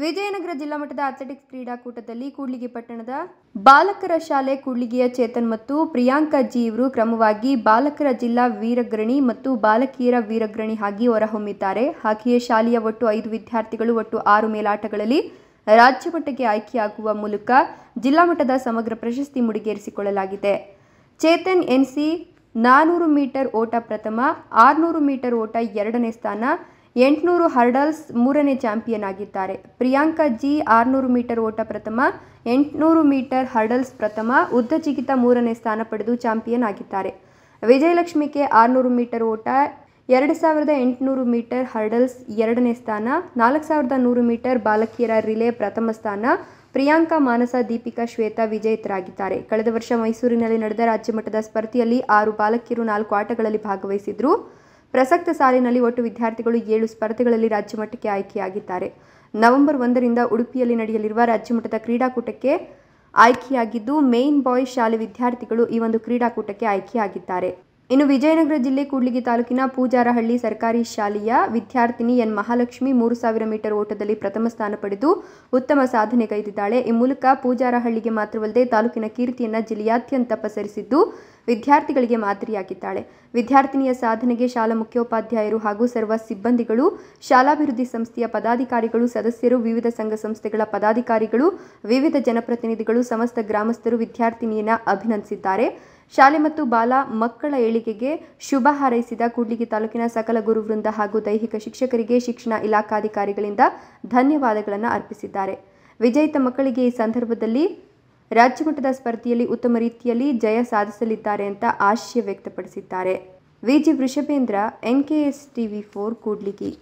ವಿಜಯನಗರ ಜಿಲ್ಲಾ ಮಟ್ಟದ ಅಥ್ಲೆಟಿಕ್ಸ್ ಕ್ರೀಡಾಕೂಟದಲ್ಲಿ ಕೂಡ್ಲಿಗಿ ಪಟ್ಟಣದ ಬಾಲಕರ ಶಾಲೆ ಕೂಡ್ಲಿಗಿಯ ಚೇತನ್ ಮತ್ತು ಪ್ರಿಯಾಂಕಾ ಜಿ ಇವರು ಕ್ರಮವಾಗಿ ಬಾಲಕರ ಜಿಲ್ಲಾ ವೀರಗ್ರಣಿ ಮತ್ತು ಬಾಲಕಿಯರ ವೀರಗ್ರಣಿ ಆಗಿ ಹೊರಹೊಮ್ಮಿದ್ದಾರೆ ಹಾಗೆಯೇ ಶಾಲೆಯ ಒಟ್ಟು ಐದು ವಿದ್ಯಾರ್ಥಿಗಳು ಒಟ್ಟು ಆರು ಮೇಲಾಟಗಳಲ್ಲಿ ರಾಜ್ಯ ಮಟ್ಟಕ್ಕೆ ಆಯ್ಕೆಯಾಗುವ ಮೂಲಕ ಜಿಲ್ಲಾ ಮಟ್ಟದ ಸಮಗ್ರ ಪ್ರಶಸ್ತಿ ಮುಡಿಗೇರಿಸಿಕೊಳ್ಳಲಾಗಿದೆ ಚೇತನ್ ಎನ್ಸಿ ನಾನೂರು ಮೀಟರ್ ಓಟ ಪ್ರಥಮ ಆರುನೂರು ಮೀಟರ್ ಓಟ ಎರಡನೇ ಸ್ಥಾನ ಎಂಟುನೂರು ಹರ್ಡಲ್ಸ್ ಮೂರನೇ ಚಾಂಪಿಯನ್ ಆಗಿದ್ದಾರೆ ಪ್ರಿಯಾಂಕಾ ಜಿ ಆರುನೂರು ಮೀಟರ್ ಓಟ ಪ್ರಥಮ ಎಂಟುನೂರು ಮೀಟರ್ ಹರ್ಡಲ್ಸ್ ಪ್ರಥಮ ಉದ್ದ ಜಿಗಿತ ಮೂರನೇ ಸ್ಥಾನ ಪಡೆದು ಚಾಂಪಿಯನ್ ಆಗಿದ್ದಾರೆ ವಿಜಯಲಕ್ಷ್ಮಿಗೆ ಆರುನೂರು ಮೀಟರ್ ಓಟ ಎರಡು ಸಾವಿರದ ಎಂಟುನೂರು ಮೀಟರ್ ಹರ್ಡಲ್ಸ್ ಎರಡನೇ ಸ್ಥಾನ ನಾಲ್ಕು ಸಾವಿರದ ನೂರು ಮೀಟರ್ ಬಾಲಕಿಯರ ರಿಲೇ ಪ್ರಥಮ ಸ್ಥಾನ ಪ್ರಿಯಾಂಕಾ ಮಾನಸ ದೀಪಿಕಾ ಶ್ವೇತಾ ವಿಜೇತರಾಗಿದ್ದಾರೆ ಕಳೆದ ವರ್ಷ ಮೈಸೂರಿನಲ್ಲಿ ನಡೆದ ರಾಜ್ಯಮಟ್ಟದ ಸ್ಪರ್ಧೆಯಲ್ಲಿ ಆರು ಬಾಲಕಿಯರು ನಾಲ್ಕು ಆಟಗಳಲ್ಲಿ ಭಾಗವಹಿಸಿದ್ರು ಪ್ರಸಕ್ತ ಸಾಲಿನಲ್ಲಿ ಒಟ್ಟು ವಿದ್ಯಾರ್ಥಿಗಳು ಏಳು ಸ್ಪರ್ಧೆಗಳಲ್ಲಿ ರಾಜ್ಯಮಟ್ಟಕ್ಕೆ ಆಯ್ಕೆಯಾಗಿದ್ದಾರೆ ನವೆಂಬರ್ ಒಂದರಿಂದ ಉಡುಪಿಯಲ್ಲಿ ನಡೆಯಲಿರುವ ರಾಜ್ಯಮಟ್ಟದ ಕ್ರೀಡಾಕೂಟಕ್ಕೆ ಆಯ್ಕೆಯಾಗಿದ್ದು ಮೇನ್ ಬಾಯ್ ಶಾಲೆ ವಿದ್ಯಾರ್ಥಿಗಳು ಈ ಒಂದು ಕ್ರೀಡಾಕೂಟಕ್ಕೆ ಆಯ್ಕೆಯಾಗಿದ್ದಾರೆ ಇನ್ನು ವಿಜಯನಗರ ಜಿಲ್ಲೆ ಕೂಡ್ಲಿಗಿ ತಾಲೂಕಿನ ಪೂಜಾರಹಳ್ಳಿ ಸರ್ಕಾರಿ ಶಾಲೆಯ ವಿದ್ಯಾರ್ಥಿನಿ ಎನ್ ಮಹಾಲಕ್ಷ್ಮಿ ಮೂರು ಸಾವಿರ ಮೀಟರ್ ಓಟದಲ್ಲಿ ಪ್ರಥಮ ಸ್ಥಾನ ಪಡೆದು ಉತ್ತಮ ಸಾಧನೆ ಕೈದಿದ್ದಾಳೆ ಈ ಮೂಲಕ ಪೂಜಾರಹಳ್ಳಿಗೆ ಮಾತ್ರವಲ್ಲದೆ ತಾಲೂಕಿನ ಕೀರ್ತಿಯನ್ನು ಜಿಲ್ಲೆಯಾದ್ಯಂತ ಪಸರಿಸಿದ್ದು ವಿದ್ಯಾರ್ಥಿಗಳಿಗೆ ಮಾದರಿಯಾಗಿದ್ದಾಳೆ ವಿದ್ಯಾರ್ಥಿನಿಯ ಸಾಧನೆಗೆ ಶಾಲಾ ಮುಖ್ಯೋಪಾಧ್ಯಾಯರು ಹಾಗೂ ಸರ್ವ ಸಿಬ್ಬಂದಿಗಳು ಶಾಲಾಭಿವೃದ್ಧಿ ಸಂಸ್ಥೆಯ ಪದಾಧಿಕಾರಿಗಳು ಸದಸ್ಯರು ವಿವಿಧ ಸಂಘ ಸಂಸ್ಥೆಗಳ ಪದಾಧಿಕಾರಿಗಳು ವಿವಿಧ ಜನಪ್ರತಿನಿಧಿಗಳು ಸಮಸ್ತ ಗ್ರಾಮಸ್ಥರು ವಿದ್ಯಾರ್ಥಿನಿಯನ್ನು ಅಭಿನಂದಿಸಿದ್ದಾರೆ ಶಾಲೆ ಮತ್ತು ಬಾಲ ಮಕ್ಕಳ ಏಳಿಗೆಗೆ ಶುಭ ಹಾರೈಸಿದ ಕೂಡ್ಲಿಗಿ ತಾಲೂಕಿನ ಸಕಲ ಗುರುವೃಂದ ಹಾಗೂ ದೈಹಿಕ ಶಿಕ್ಷಕರಿಗೆ ಶಿಕ್ಷಣ ಇಲಾಖಾಧಿಕಾರಿಗಳಿಂದ ಧನ್ಯವಾದಗಳನ್ನು ಅರ್ಪಿಸಿದ್ದಾರೆ ವಿಜಯಿತ ಮಕ್ಕಳಿಗೆ ಈ ಸಂದರ್ಭದಲ್ಲಿ ರಾಜ್ಯಮಟ್ಟದ ಸ್ಪರ್ಧೆಯಲ್ಲಿ ಉತ್ತಮ ರೀತಿಯಲ್ಲಿ ಜಯ ಸಾಧಿಸಲಿದ್ದಾರೆ ಅಂತ ಆಶಯ ವ್ಯಕ್ತಪಡಿಸಿದ್ದಾರೆ Viji Vrishabhendra NKS TV four Kudligi